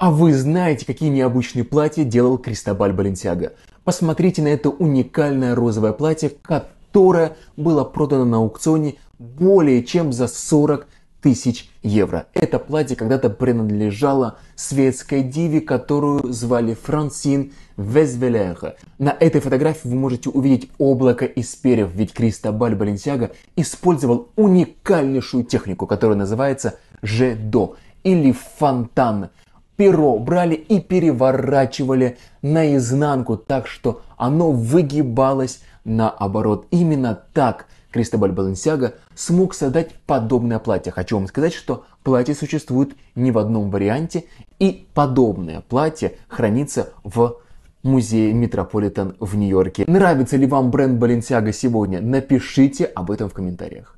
А вы знаете, какие необычные платья делал Кристобаль Баленсиага. Посмотрите на это уникальное розовое платье, которое было продано на аукционе более чем за 40 тысяч евро. Это платье когда-то принадлежало светской диве, которую звали Франсин Везвелеха. На этой фотографии вы можете увидеть облако из перьев, ведь Кристобаль Баленсиага использовал уникальнейшую технику, которая называется «жедо» или «фонтан» перо брали и переворачивали наизнанку, так что оно выгибалось наоборот. Именно так Кристобаль Баленсиага смог создать подобное платье. Хочу вам сказать, что платье существует не в одном варианте, и подобное платье хранится в музее Метрополитен в Нью-Йорке. Нравится ли вам бренд Баленсиага сегодня? Напишите об этом в комментариях.